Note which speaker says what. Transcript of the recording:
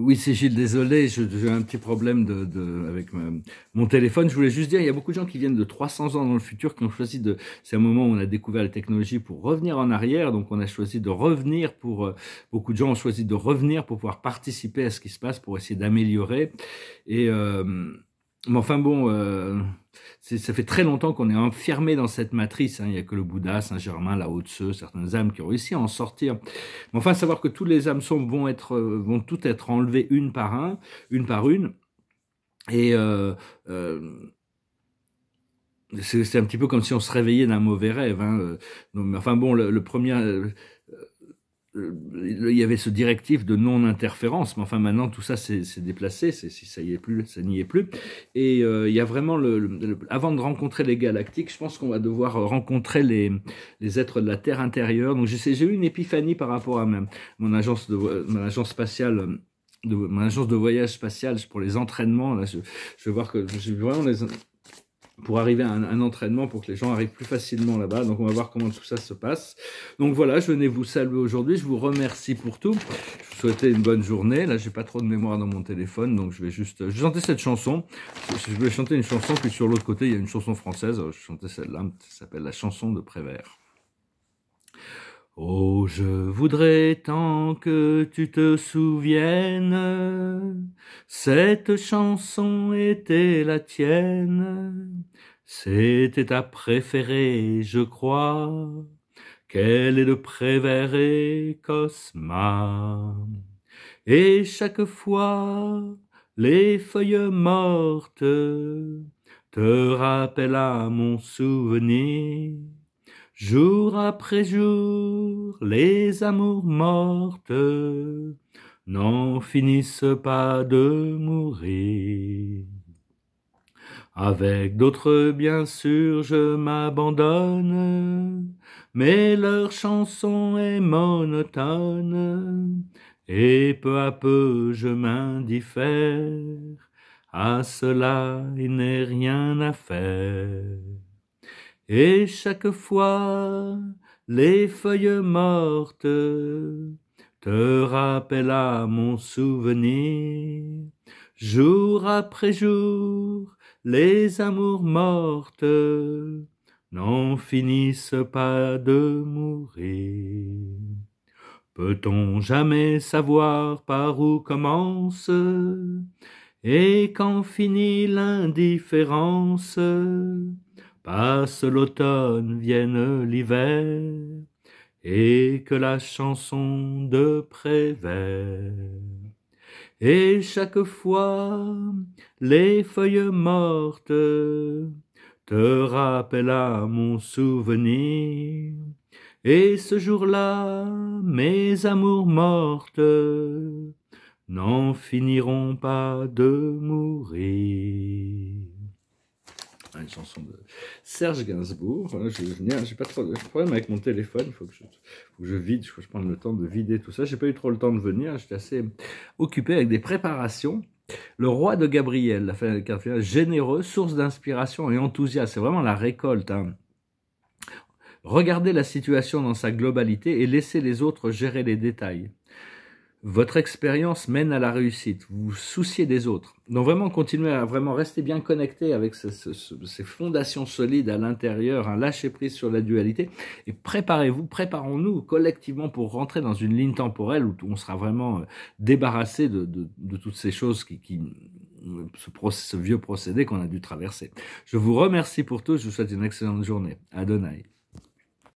Speaker 1: Oui, c'est Gilles, désolé, j'ai un petit problème de, avec mon téléphone. Je voulais juste dire, il y a beaucoup de gens qui viennent de 300 ans dans le futur, qui ont choisi de... C'est un moment où on a découvert la technologie pour revenir en arrière, donc on a choisi de revenir pour... Euh, beaucoup de gens ont choisi de revenir pour pouvoir participer à ce qui se passe, pour essayer d'améliorer. Et... Euh, mais enfin bon, euh, ça fait très longtemps qu'on est enfermé dans cette matrice. Hein. Il n'y a que le Bouddha, Saint Germain, la haute seu certaines âmes qui ont réussi à en sortir. Mais enfin, savoir que toutes les âmes sont, vont être, euh, vont toutes être enlevées une par un, une par une, et euh, c'est un petit peu comme si on se réveillait d'un mauvais rêve. Hein. enfin bon, le premier, euh, il y avait ce directif de non-interférence, mais enfin maintenant tout ça s'est déplacé, si ça y est plus, ça n'y est plus. Et euh, il y a vraiment le, avant de rencontrer les galactiques, je pense qu'on va devoir euh, rencontrer les, les, êtres de la Terre intérieure. Donc j'ai eu une épiphanie par rapport à mon agence de mon agence spatiale. De, mon agence de voyage spatial pour les entraînements, là, je, vais voir que je vraiment les, pour arriver à un, entraînement pour que les gens arrivent plus facilement là-bas. Donc on va voir comment tout ça se passe. Donc voilà, je venais vous saluer aujourd'hui. Je vous remercie pour tout. Je vous souhaitais une bonne journée. Là, j'ai pas trop de mémoire dans mon téléphone, donc je vais juste je chanter cette chanson. Je, vais chanter une chanson puis sur l'autre côté, il y a une chanson française. Je chantais celle-là, ça s'appelle La chanson de Prévert. Oh je voudrais tant que tu te souviennes, cette chanson était la tienne, c'était ta préférée, je crois, qu'elle est le Prévert Cosma. Et chaque fois, les feuilles mortes te rappellent à mon souvenir Jour après jour, les amours mortes n'en finissent pas de mourir. Avec d'autres, bien sûr, je m'abandonne, mais leur chanson est monotone, et peu à peu je m'indiffère. À cela, il n'est rien à faire et chaque fois les feuilles mortes te rappellent à mon souvenir, jour après jour, les amours mortes n'en finissent pas de mourir. Peut-on jamais savoir par où commence et quand finit l'indifférence Passe l'automne, vienne l'hiver, et que la chanson de Prévert. Et chaque fois, les feuilles mortes te rappellent à mon souvenir. Et ce jour-là, mes amours mortes n'en finiront pas de mourir une chanson de Serge Gainsbourg. je n'ai pas trop de problème avec mon téléphone. Il faut, que je, vide, il faut que je prenne le temps de vider tout ça. J'ai pas eu trop le temps de venir. J'étais assez occupé avec des préparations. Le roi de Gabriel, la fin de généreux, source d'inspiration et enthousiaste. C'est vraiment la récolte. Hein. Regardez la situation dans sa globalité et laisser les autres gérer les détails votre expérience mène à la réussite, vous vous souciez des autres. Donc vraiment, continuez à vraiment rester bien connectés avec ces fondations solides à l'intérieur, un lâcher-prise sur la dualité, et préparez-vous, préparons-nous collectivement pour rentrer dans une ligne temporelle où on sera vraiment euh, débarrassé de, toutes ces choses qui... ce, vieux procédé qu'on a dû traverser. Je vous remercie pour tout, je vous souhaite une excellente journée. Adonai.